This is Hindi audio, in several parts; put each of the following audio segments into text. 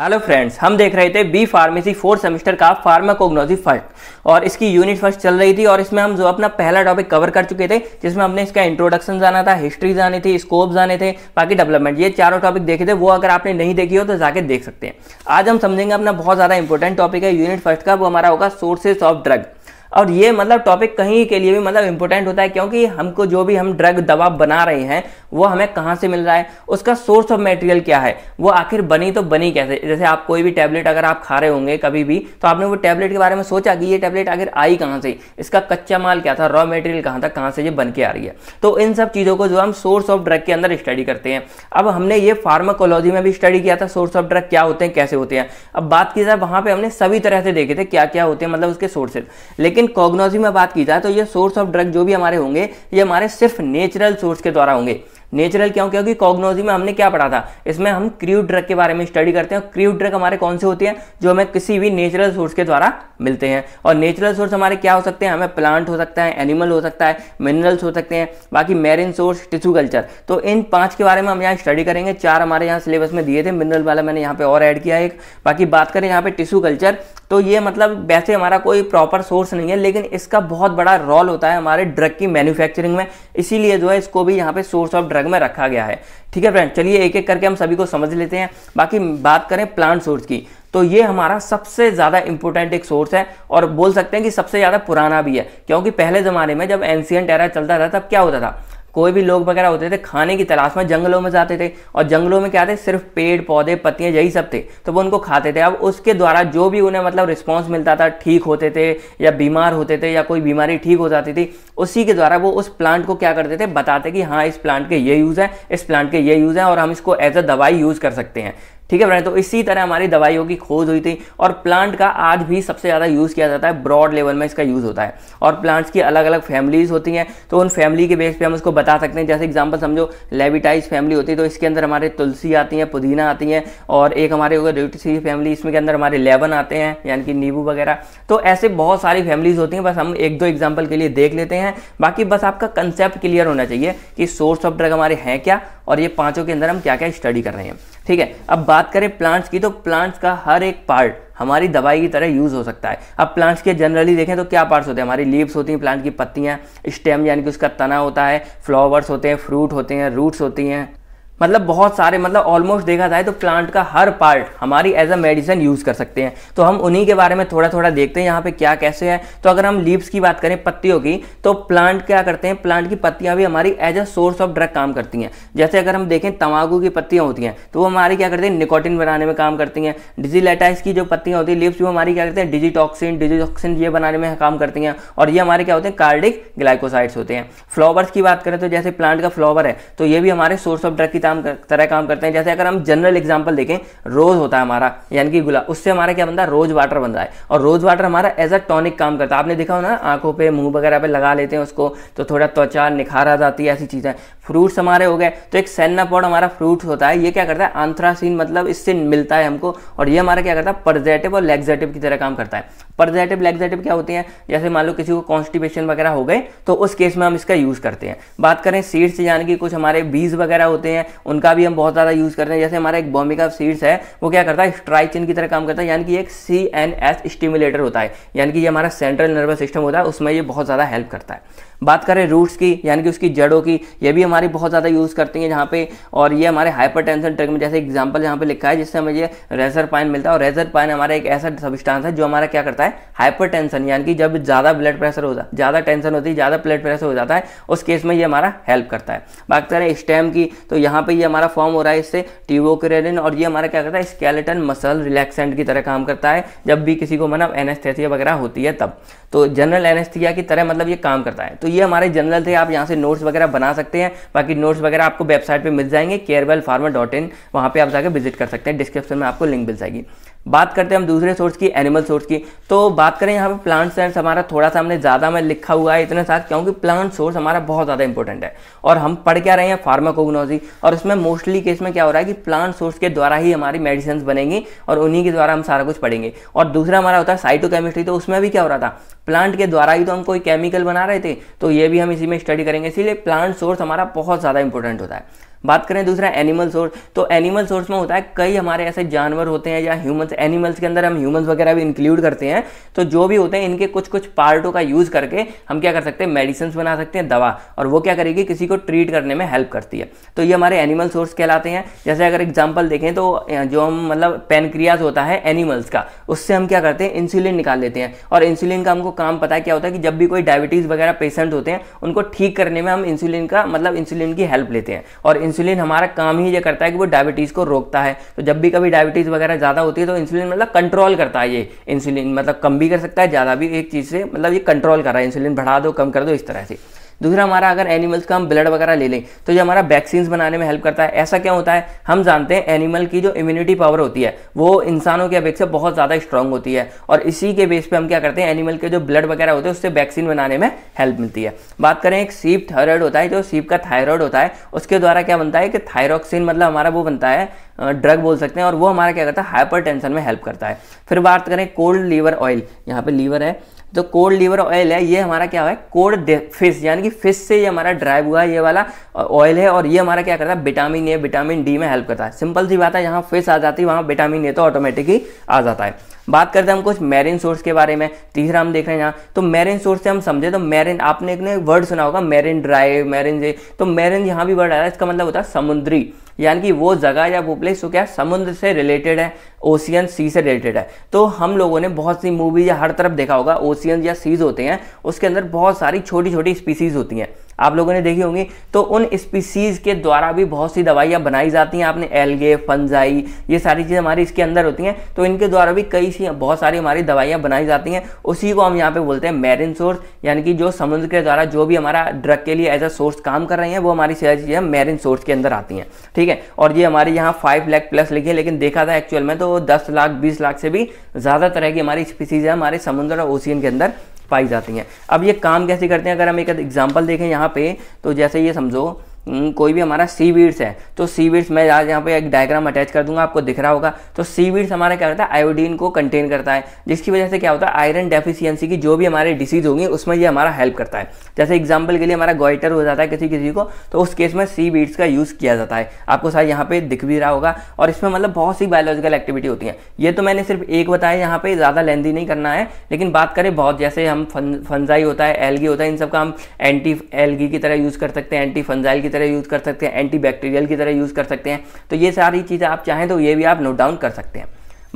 हेलो फ्रेंड्स हम देख रहे थे बी फार्मेसी फोर्थ सेमेस्टर का फार्माकोग्नोजी फर्स्ट और इसकी यूनिट फर्स्ट चल रही थी और इसमें हम जो अपना पहला टॉपिक कवर कर चुके थे जिसमें हमने इसका इंट्रोडक्शन जाना था हिस्ट्री जानी थी स्कोप जाने थे बाकी डेवलपमेंट ये चारों टॉपिक देखे थे वो अगर आपने नहीं देखी हो तो जाके देख सकते हैं आज हम समझेंगे अपना बहुत ज़्यादा इंपॉर्टेंट टॉपिक है यूनिट फर्स्ट का वो हमारा होगा सोर्सेज ऑफ ड्रग और ये मतलब टॉपिक कहीं के लिए भी मतलब इंपॉर्टेंट होता है क्योंकि हमको जो भी हम ड्रग दवा बना रहे हैं वो हमें कहाँ से मिल रहा है उसका सोर्स ऑफ मटेरियल क्या है वो आखिर बनी तो बनी कैसे जैसे आप कोई भी टैबलेट अगर आप खा रहे होंगे कभी भी तो आपने वो टैबलेट के बारे में सोचा कि ये टैबलेट आखिर आई कहाँ से इसका कच्चा माल क्या था रॉ मटेरियल कहाँ था कहाँ से ये बन के आ रही है तो इन सब चीज़ों को जो हम सोर्स ऑफ ड्रग के अंदर स्टडी करते हैं अब हमने ये फार्माकोलॉजी में भी स्टडी किया था सोर्स ऑफ ड्रग क्या होते हैं कैसे होते हैं अब बात की जाए वहाँ पर हमने सभी तरह से देखे थे क्या क्या होते हैं मतलब उसके सोर्सेज लेकिन लेकिन कॉग्नोजी में बात की जाए तो ये सोर्स ऑफ ड्रग जो भी हमारे होंगे ये हमारे सिर्फ नेचुरल सोर्स के द्वारा होंगे नेचुरल क्यों क्योंकि कॉग्नोजी में हमने क्या पढ़ा था इसमें हम क्रूड ड्रग के बारे में स्टडी करते हैं क्रूड ड्रग हमारे कौन से होते हैं जो हमें किसी भी नेचुरल सोर्स के द्वारा मिलते हैं और नेचुरल सोर्स हमारे क्या हो सकते हैं हमें प्लांट हो सकता है एनिमल हो सकता है मिनरल्स हो सकते हैं बाकी मेरिन सोर्स टिश्यू कल्चर तो इन पांच के बारे में हम यहाँ स्टडी करेंगे चार हमारे यहाँ सिलेबस में दिए थे मिनरल वाला मैंने यहाँ पे और ऐड किया एक बाकी बात करें यहाँ पे टिश्यू कल्चर तो ये मतलब वैसे हमारा कोई प्रॉपर सोर्स नहीं है लेकिन इसका बहुत बड़ा रोल होता है हमारे ड्रग की मैन्युफैक्चरिंग में इसीलिए जो है इसको भी यहाँ पे सोर्स ऑफ ड्रग रग में रखा गया है ठीक है फ्रेंड चलिए एक एक करके हम सभी को समझ लेते हैं बाकी बात करें प्लांट सोर्स की तो ये हमारा सबसे ज़्यादा इंपॉर्टेंट एक सोर्स है और बोल सकते हैं कि सबसे ज़्यादा पुराना भी है क्योंकि पहले ज़माने में जब एंशियंट एरा चलता था तब क्या होता था कोई भी लोग वगैरह होते थे खाने की तलाश में जंगलों में जाते थे और जंगलों में क्या थे सिर्फ पेड़ पौधे पत्तियां यही सब थे तो वो उनको खाते थे अब उसके द्वारा जो भी उन्हें मतलब रिस्पॉन्स मिलता था ठीक होते थे या बीमार होते थे या कोई बीमारी ठीक हो जाती थी उसी के द्वारा वो उस प्लांट को क्या करते थे बताते कि हाँ इस प्लांट के ये यूज़ हैं इस प्लांट के ये यूज़ हैं और हम इसको एज अ दवाई यूज़ कर सकते हैं ठीक है तो इसी तरह हमारी दवाइयों की खोज हुई थी और प्लांट का आज भी सबसे ज़्यादा यूज़ किया जाता है ब्रॉड लेवल में इसका यूज़ होता है और प्लांट्स की अलग अलग फैमिलीज़ होती हैं तो उन फैमिली के बेस पे हम उसको बता सकते हैं जैसे एग्जांपल समझो लेविटाइज फैमिली होती है तो इसके अंदर हमारे तुलसी आती है पुदीना आती है और एक हमारे होगा फैमिली इसमें के अंदर हमारे लेवन आते हैं यानी कि नींबू वगैरह तो ऐसे बहुत सारी फैमिलीज़ होती हैं बस हम एक दो एग्जाम्पल के लिए देख लेते हैं बाकी बस आपका कंसेप्ट क्लियर होना चाहिए कि सोर्स ऑफ ड्रग हमारे हैं क्या और ये पांचों के अंदर हम क्या क्या स्टडी कर रहे हैं ठीक है अब बात करें प्लांट्स की तो प्लांट्स का हर एक पार्ट हमारी दवाई की तरह यूज़ हो सकता है अब प्लांट्स के जनरली देखें तो क्या पार्ट्स होते हैं हमारी लीव्स होती हैं प्लांट की पत्तियां स्टेम यानी कि उसका तना होता है फ्लावर्स होते हैं फ्रूट होते हैं रूट्स होती हैं मतलब बहुत सारे मतलब ऑलमोस्ट देखा जाए तो प्लांट का हर पार्ट हमारी एज अ मेडिसिन यूज़ कर सकते हैं तो हम उन्हीं के बारे में थोड़ा थोड़ा देखते हैं यहाँ पे क्या कैसे है तो अगर हम लीव्स की बात करें पत्तियों की तो प्लांट क्या करते हैं प्लांट की पत्तियाँ भी हमारी as a source of drug काम करती हैं जैसे अगर हम देखें तंबाकू की पत्तियाँ होती हैं तो वो हमारी क्या करती है निकोटिन बनाने में काम करती हैं डिजीलेटाइस की जो पत्तियाँ होती है लीव्स वो हमारी क्या करते हैं डिजीटॉक्सिन डिजीटॉक्सिन ये बनाने में काम करती हैं और ये हमारे क्या होते हैं कार्डिक ग्लाइकोसाइड्स होते हैं फ्लावर्स की बात करें तो जैसे प्लांट का फ्लावर है तो ये भी हमारे सोर्स ऑफ ड्रग की काम कर, तरह काम करते हैं जैसे अगर हम जनरल एग्जाम्पल देखें रोज होता है हमारा यानी कि गुलाब उससे हमारा क्या बनता है रोज वाटर बन रहा है और रोज वाटर हमारा एज अ टॉनिक काम करता है आपने देखा हो ना आंखों पर मुंह वगैरह पे लगा लेते हैं उसको तो थोड़ा त्वचा निखारा जाती है ऐसी चीज़ें फ्रूट्स हमारे हो गए तो एक सैन्नापॉड हमारा फ्रूट होता है ये क्या करता है आंथ्रासीन मतलब इससे मिलता है हमको और ये हमारा क्या करता है परजेटिव और लेग्जेटिव की तरह काम करता है परजेटिव लेग्जेटिव क्या होती है जैसे मान लो किसी को कॉन्स्टिपेशन वगैरह हो गए तो उस केस में हम इसका यूज़ करते हैं बात करें सीड्स से यानी कि कुछ हमारे बीज वगैरह होते हैं उनका भी हम बहुत ज़्यादा यूज़ करते हैं जैसे हमारा एक बॉमिका सीड्स है वो क्या करता है स्ट्राइचिन की तरह काम करता है यानी कि एक सी एन एस स्टिमुलेटर होता है यानी कि ये हमारा सेंट्रल नर्वस सिस्टम होता है उसमें ये बहुत ज़्यादा हेल्प करता है बात करें रूट्स की यानी कि उसकी जड़ों की ये भी हमारी बहुत ज़्यादा यूज़ करती हैं जहाँ पे और ये हमारे हाइपर टेंशन ट्रिक में जैसे एग्जाम्पल यहाँ पे लिखा है जिससे हमें ये रेजर पाइन मिलता है और रेजर पाइन हमारा एक ऐसा सबस्टांस है जो हमारा क्या करता है हाइपर टेंशन यानी कि जब ज़्यादा ब्लड प्रेशर हो जाता ज़्यादा टेंशन होती है ज़्यादा ब्लड प्रेशर हो जाता है उस केस में ये हमारा हेल्प करता है बात करें स्टेम की तो यहाँ पर ये हमारा फॉर्म हो रहा है इससे ट्यूबोक्रेडिन और ये हमारा क्या करता है स्केलेटन मसल रिलैक्सेंट की तरह काम करता है जब भी किसी को मतलब एनेस्थेसिया वगैरह होती है तब तो जनरल एनेस्थिया की तरह मतलब ये काम करता है तो तो ये हमारे जनरल थे आप यहाँ से नोट्स वगैरह बना सकते हैं बाकी नोट्स वगैरह आपको वेबसाइट पर मिल जाएंगे केयरवेल फार्मर डॉट इन वहाँ पर आप जाकर विजिट कर सकते हैं डिस्क्रिप्शन में आपको लिंक मिल जाएगी बात करते हैं हम दूसरे सोर्स की एनिमल सोर्स की तो बात करें यहाँ पे प्लांट सेंस हमारा थोड़ा सा हमने ज़्यादा में लिखा हुआ है इतने साथ क्योंकि प्लांट सोर्स हमारा बहुत ज़्यादा इंपॉर्टेंट है और हम पढ़ क्या रहे हैं फार्माकोग्नोजी और उसमें मोस्टली केस में क्या हो रहा है कि प्लांट सोर्स के द्वारा ही हमारी मेडिसिन बनेंगी और उन्हीं के द्वारा हम सारा कुछ पढ़ेंगे और दूसरा हमारा होता है साइटोकेमिस्ट्री तो उसमें भी क्या हो रहा था प्लांट के द्वारा ही तो हम कोई केमिकल बना रहे थे तो ये भी हम इसी में स्टडी करेंगे इसीलिए प्लांट सोर्स हमारा बहुत ज़्यादा इंपॉर्टेंट होता है बात करें दूसरा एनिमल सोर्स तो एनिमल सोर्स में होता है कई हमारे ऐसे जानवर होते हैं या ह्यूमंस एनिमल्स के अंदर हम ह्यूमंस वगैरह भी इंक्लूड करते हैं तो जो भी होते हैं इनके कुछ कुछ पार्टों का यूज़ करके हम क्या कर सकते हैं मेडिसिन बना सकते हैं दवा और वो क्या करेगी किसी को ट्रीट करने में हेल्प करती है तो ये हमारे एनिमल सोर्स कहलाते हैं जैसे अगर एग्जाम्पल देखें तो जो हम मतलब पेनक्रियाज होता है एनिमल्स का उससे हम क्या करते हैं इंसुलिन निकाल लेते हैं और इंसुलिन का हमको काम पता है क्या होता है कि जब भी कोई डायबिटीज़ वगैरह पेशेंट होते हैं उनको ठीक करने में हम इंसुलिन का मतलब इंसुलिन की हेल्प लेते हैं और इंसुलिन हमारा काम ही ये करता है कि वो डायबिटीज़ को रोकता है तो जब भी कभी डायबिटीज़ वगैरह ज़्यादा होती है तो इंसुलिन मतलब कंट्रोल करता है ये इंसुलिन मतलब कम भी कर सकता है ज़्यादा भी एक चीज़ से मतलब ये कंट्रोल कर रहा है इंसुलिन बढ़ा दो कम कर दो इस तरह से दूसरा हमारा अगर एनिमल्स का हम ब्लड वगैरह ले लें तो ये हमारा वैक्सीन बनाने में हेल्प करता है ऐसा क्या होता है हम जानते हैं एनिमल की जो इम्यूनिटी पावर होती है वो इंसानों की अपेक्षा बहुत ज़्यादा स्ट्रांग होती है और इसी के बेस पर हम क्या करते हैं एनिमल के जो ब्लड वगैरह होते हैं उससे वैक्सीन बनाने में हेल्प मिलती है बात करें एक सीप थायरॉयड होता है जो सीप का थायरॉयड होता है उसके द्वारा क्या बनता है कि थायरॉक्सिन मतलब हमारा वो बनता है ड्रग बोल सकते हैं और वो हमारा क्या करता है हाइपर में हेल्प करता है फिर बात करें कोल्ड लीवर ऑयल यहाँ पर लीवर है जो कोल्ड लीवर ऑयल है ये हमारा क्या हुआ है कोल्ड फिश यानी कि फिश से ये हमारा ड्राइव हुआ है ये वाला ऑयल है और ये हमारा क्या करता है विटामिन ए विटामिन डी में हेल्प करता है सिंपल सी बात है यहाँ फिश आ जाती है वहाँ विटामिन ए तो ऑटोमेटिक ही आ जाता है बात करते हैं हम कुछ मैरिन सोर्स के बारे में तीसरा हम देख रहे हैं यहाँ तो मैरिन सोर्स से हम समझे तो मैरिन आपने एक वर्ड सुना होगा मैरिन ड्राइव मैरिन जे तो मैरिन यहाँ भी वर्ड आया इसका मतलब होता है समुद्री यानी कि वो जगह या वो प्लेस तो क्या समुद्र से रिलेटेड है ओशियन सी से रिलेटेड है तो हम लोगों ने बहुत सी मूवी या हर तरफ देखा होगा ओशियन या सीज होते हैं उसके अंदर बहुत सारी छोटी छोटी स्पीसीज होती हैं आप लोगों ने देखी होंगी तो उन स्पीसीज के द्वारा भी बहुत सी दवाइयाँ बनाई जाती हैं आपने एलगे फंजाई ये सारी चीज़ें हमारी इसके अंदर होती हैं तो इनके द्वारा भी कई सी बहुत सारी हमारी दवाइयाँ बनाई जाती हैं उसी को हम यहाँ पे बोलते हैं मैरिन सोर्स यानी कि जो समुद्र के द्वारा जो भी हमारा ड्रग के लिए एज अ सोर्स काम कर रहे हैं वो हमारी सारी चीज़ें मैरिन सोर्स के अंदर आती हैं ठीक है और ये हमारे यहाँ फाइव लाख प्लस लिखी है लेकिन देखा था एक्चुअल में तो दस लाख बीस लाख से भी ज़्यादा तरह की हमारी स्पीसीज है हमारे समुद्र और ओशियन के अंदर पाई जाती हैं अब ये काम कैसे करते हैं अगर हम एक एग्जाम्पल देखें यहाँ पे तो जैसे ये समझो हम्म, कोई भी हमारा सी वीड्स है तो सी वीड्स मैं आज यहाँ पे एक डायग्राम अटैच कर दूंगा आपको दिख रहा होगा तो सी वीड्स हमारा क्या होता है आयोडीन को कंटेन करता है जिसकी वजह से क्या होता है आयरन डेफिशिएंसी की जो भी हमारे डिसीज होगी उसमें ये हमारा हेल्प करता है जैसे एग्जाम्पल के लिए हमारा गोइटर हो जाता है किसी किसी को तो उस केस में सी वीड्स का यूज़ किया जाता है आपको शायद यहाँ पे दिख भी रहा होगा और इसमें मतलब बहुत सी बायोलॉजिकल एक्टिविटी होती है ये तो मैंने सिर्फ एक बताया यहाँ पे ज़्यादा लेंदी नहीं करना है लेकिन बात करें बहुत जैसे हम फंजाई होता है एलगी होता है इन सब का हम एंटी एलगी की तरह यूज़ कर सकते हैं एंटी फंजाइल की की तरह यूज़ कर सकते हैं एंटी बैक्टीरियल की तरह यूज़ कर सकते हैं तो ये सारी चीज़ें आप चाहें तो ये भी आप नोट डाउन कर सकते हैं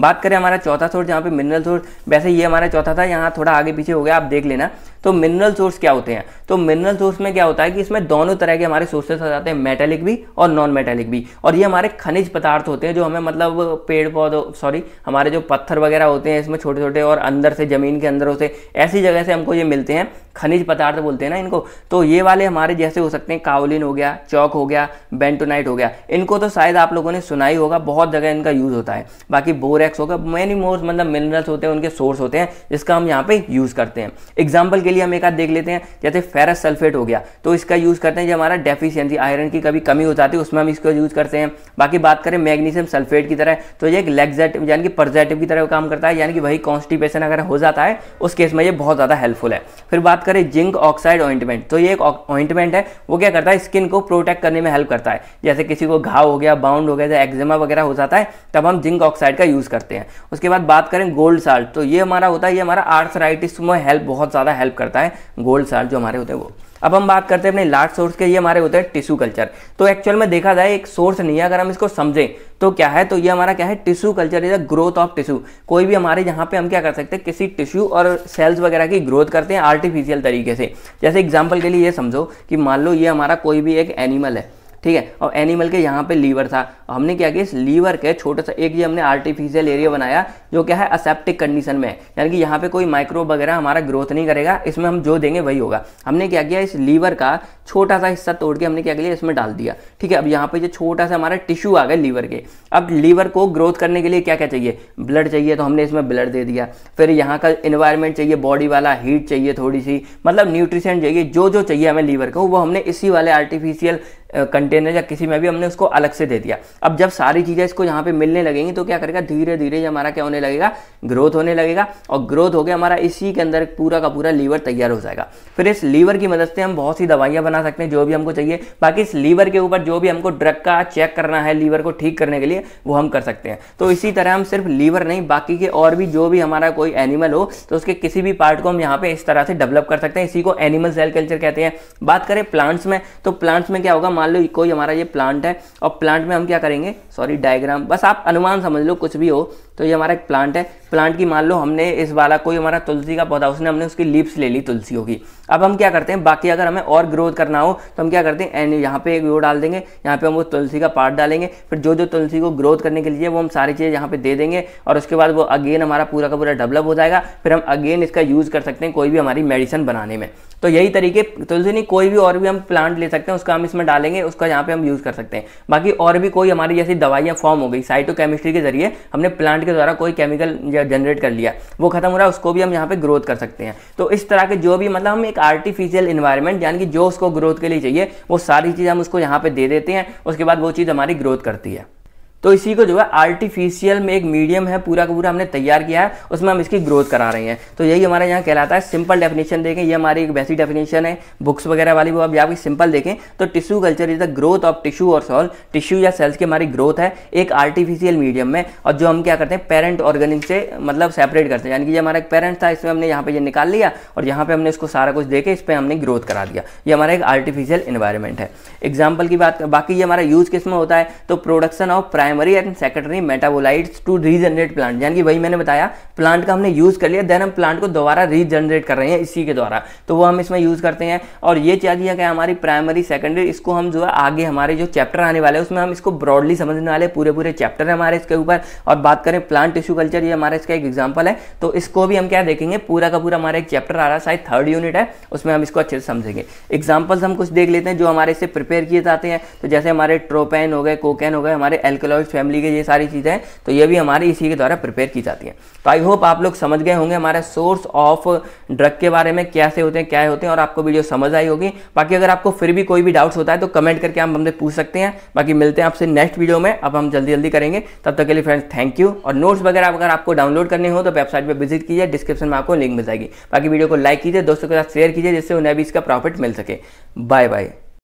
बात करें हमारा चौथा सोर्स यहाँ पे मिनरल सोर्स वैसे ये हमारा चौथा था यहाँ थोड़ा आगे पीछे हो गया आप देख लेना तो मिनरल सोर्स क्या होते हैं तो मिनरल सोर्स में क्या होता है कि इसमें दोनों तरह के हमारे सोर्सेस आ जाते हैं मेटेलिक भी और नॉन मेटेलिक भी और ये हमारे खनिज पदार्थ होते हैं जो हमें मतलब पेड़ पौधों सॉरी हमारे जो पत्थर वगैरह होते हैं इसमें छोटे छोटे और अंदर से जमीन के अंदर होते ऐसी जगह से हमको ये मिलते हैं खनिज पदार्थ बोलते हैं ना इनको तो ये वाले हमारे जैसे हो सकते हैं कावलिन हो गया चौक हो गया बेंटोनाइट हो गया इनको तो शायद आप लोगों ने सुना ही होगा बहुत जगह इनका यूज होता है बाकी बोर बोरेक्स होगा मैनी मोर मतलब मिनरल्स होते हैं उनके सोर्स होते हैं जिसका हम यहाँ पे यूज़ करते हैं एग्जाम्पल के लिए हम एक आध देख लेते हैं जैसे फेरस सल्फेट हो गया तो इसका यूज़ करते हैं जो हमारा डेफिशियंसी आयरन की कभी कमी हो जाती है उसमें हम इसको यूज़ करते हैं बाकी बात करें मैग्नीशियम सल्फेट की तरह तो ये एक लेग्जेटिव यानी कि परजेटिव की तरह काम करता है यानी कि वही कॉन्स्टिपेशन अगर हो जाता है उस केस में ये बहुत ज़्यादा हेल्पफुल है फिर बात करें जिंक ऑक्साइड ऑइंटमेंट तो ये एक ऑइंटमेंट है वो क्या करता है स्किन को प्रोटेक्ट करने में हेल्प करता है जैसे किसी को घाव हो गया बाउंड हो गया जैसे एक्जिमा वगैरह हो जाता है तब हम जिंक ऑक्साइड का यूज़ करते हैं उसके बाद बात करें गोल्ड साल्ट तो ये हमारा होता है ये हमारा आर्थराइटिस में हेल्प बहुत ज़्यादा हेल्प करता है गोल्ड साल्ट जो हमारे होते हैं वो अब हम बात करते हैं अपने लार्ज सोर्स के ये हमारे होते हैं टिश्यू कल्चर तो एक्चुअल में देखा जाए एक सोर्स नहीं है अगर हम इसको समझें तो क्या है तो ये हमारा क्या है tissue culture is a growth of tissue कोई भी हमारे यहाँ पे हम क्या कर सकते हैं किसी टिश्यू और सेल्स वगैरह की ग्रोथ करते हैं आर्टिफिशियल तरीके से जैसे एग्जाम्पल के लिए ये समझो कि मान लो ये हमारा कोई भी एक एनिमल है ठीक है और एनिमल के यहाँ पे लीवर था हमने क्या किया इस लीवर के छोटा सा एक ये हमने आर्टिफिशियल एरिया बनाया जो क्या है असेप्टिक कंडीशन में है यानी कि यहाँ पे कोई माइक्रो वगैरह हमारा ग्रोथ नहीं करेगा इसमें हम जो देंगे वही होगा हमने क्या किया इस लीवर का छोटा सा हिस्सा तोड़ के हमने क्या किया इसमें डाल दिया ठीक है अब यहाँ पे जो छोटा सा हमारा टिश्यू आ गया लीवर के अब लीवर को ग्रोथ करने के लिए क्या क्या चाहिए ब्लड चाहिए तो हमने इसमें ब्लड दे दिया फिर यहाँ का इन्वायरमेंट चाहिए बॉडी वाला हीट चाहिए थोड़ी सी मतलब न्यूट्रिशन चाहिए जो जो चाहिए हमें लीवर को वो हमने इसी वाले आर्टिफिशियल कंटेनर या किसी में भी हमने उसको अलग से दे दिया अब जब सारी चीज़ें इसको यहाँ पे मिलने लगेंगी तो क्या करेगा धीरे धीरे हमारा क्या होने लगेगा ग्रोथ होने लगेगा और ग्रोथ हो गया हमारा इसी के अंदर पूरा का पूरा लीवर तैयार हो जाएगा फिर इस लीवर की मदद से हम बहुत सी दवाइयाँ बना सकते हैं जो भी हमको चाहिए बाकी इस लीवर के ऊपर जो भी हमको ड्रग का चेक करना है लीवर को ठीक करने के लिए वो हम कर सकते हैं तो इसी तरह हम सिर्फ लीवर नहीं बाकी के और भी जो भी हमारा कोई एनिमल हो तो उसके किसी भी पार्ट को हम यहाँ पे इस तरह से डेवलप कर सकते हैं इसी को एनिमल सेल कल्चर कहते हैं बात करें प्लांट्स में तो प्लांट्स में क्या होगा मान लो कोई हमारा ये प्लांट है और प्लांट में हम क्या करेंगे सॉरी डायग्राम बस आप अनुमान समझ लो कुछ भी हो तो ये हमारा एक प्लांट है प्लांट की मान लो हमने इस वाला कोई हमारा तुलसी का पौधा उसने हमने उसकी लीव्स ले ली तुलसी होगी अब हम क्या करते हैं बाकी अगर हमें और ग्रोथ करना हो तो हम क्या करते हैं एन यहाँ पे एक वो डाल देंगे यहाँ पे हम वो तुलसी का पार्ट डालेंगे फिर जो जो तुलसी को ग्रोथ करने के लिए वो हम सारी चीज़ें यहाँ पे दे देंगे और उसके बाद वो अगेन हमारा पूरा का पूरा डेवलप हो जाएगा फिर हम अगेन इसका यूज़ कर सकते हैं कोई भी हमारी मेडिसिन बनाने में तो यही तरीके तुलसी तो नहीं कोई भी और भी हम प्लांट ले सकते हैं उसका हम इसमें डालेंगे उसका यहाँ पे हम यूज़ कर सकते हैं बाकी और भी कोई हमारी जैसी दवाइयाँ फॉर्म हो गई साइटोकेमिस्ट्री के जरिए हमने प्लांट के द्वारा कोई केमिकल जनरेट कर लिया वो खत्म हो रहा है उसको भी हम यहाँ पे ग्रोथ कर सकते हैं तो इस तरह के जो भी मतलब हम एक आर्टिफिशियल इन्वायरमेंट यानी कि जो उसको ग्रोथ के लिए चाहिए वो सारी चीज़ हम उसको यहाँ पे दे देते हैं उसके बाद वो चीज़ हमारी ग्रोथ करती है तो इसी को जो है आर्टिफिशियल में एक मीडियम है पूरा का पूरा हमने तैयार किया है उसमें हम इसकी ग्रोथ करा रहे हैं तो यही हमारे यहाँ कहलाता है सिंपल डेफिनेशन देखें ये हमारी एक वैसी डेफिनेशन है बुक्स वगैरह वाली वो आप यहाँ सिंपल देखें तो tissue culture is the growth of tissue और सॉल टिश्यू या सेल्स की हमारी ग्रोथ है एक आर्टिफिशियल मीडियम में और जो हम क्या करते हैं पेरेंट ऑर्गेनिक से मतलब सेपरेट करते हैं यानी कि ये हमारा एक पेरेंट था इसमें हमने यहाँ पे ये निकाल लिया और यहाँ पे हमने इसको सारा कुछ देखे इस पर हमने ग्रोथ करा दिया ये हमारा एक आर्टिफिशियल इन्वायरमेंट है एग्जाम्पल की बात बाकी ये हमारा यूज किस में होता है तो production of prime primary and secondary metabolites to regenerate plant यानी कि वही मैंने बताया प्लांट का हमने यूज़ कर लिया देन हम प्लांट को दोबारा रीजनरेट कर रहे हैं इसी के द्वारा तो वो हम इसमें यूज़ करते हैं और ये चाहिए क्या हमारी प्राइमरी सेकेंडरी इसको हम जो है आगे हमारे जो चैप्टर आने वाले हैं उसमें हम इसको ब्रॉडली समझने वाले पूरे पूरे चैप्टर है हमारे इसके ऊपर और बात करें प्लांट टिश्यू कल्चर ये हमारा इसका एक एग्जाम्पल है तो इसको भी हम क्या देखेंगे पूरा का पूरा हमारा एक चैप्टर आ रहा है शायद थर्ड यूनिट है उसमें हम इसको अच्छे से समझेंगे एग्जाम्पल्स हम कुछ देख लेते हैं जो हमारे इससे प्रिपेयर किए जाते हैं तो जैसे हमारे ट्रोपेन हो गए कोकेन हो गए हमारे एल्कोलॉइड सर्विस फैमिली के ये सारी चीज़ें तो ये भी हमारी इसी के द्वारा प्रिपेयर की जाती हैं तो आई होप आप लोग समझ गए होंगे हमारे सोर्स ऑफ ड्रग के बारे में कैसे होते हैं क्या होते हैं और आपको वीडियो समझ आई होगी बाकी अगर आपको फिर भी कोई भी डाउट्स होता है तो कमेंट करके आप हमसे पूछ सकते हैं बाकी मिलते हैं आपसे नेक्स्ट वीडियो में अब हम जल्दी जल्दी करेंगे तब तक के लिए फ्रेंड्स थैंक यू और नोट्स वगैरह अगर आपको डाउनलोड करने हो तो वेबसाइट पर विजिट कीजिए डिस्क्रिप्शन में आपको लिंक मिल जाएगी बाकी वीडियो को लाइक कीजिए दोस्तों के साथ शेयर कीजिए जिससे उन्हें भी इसका प्रॉफिट मिल सके बाय बाय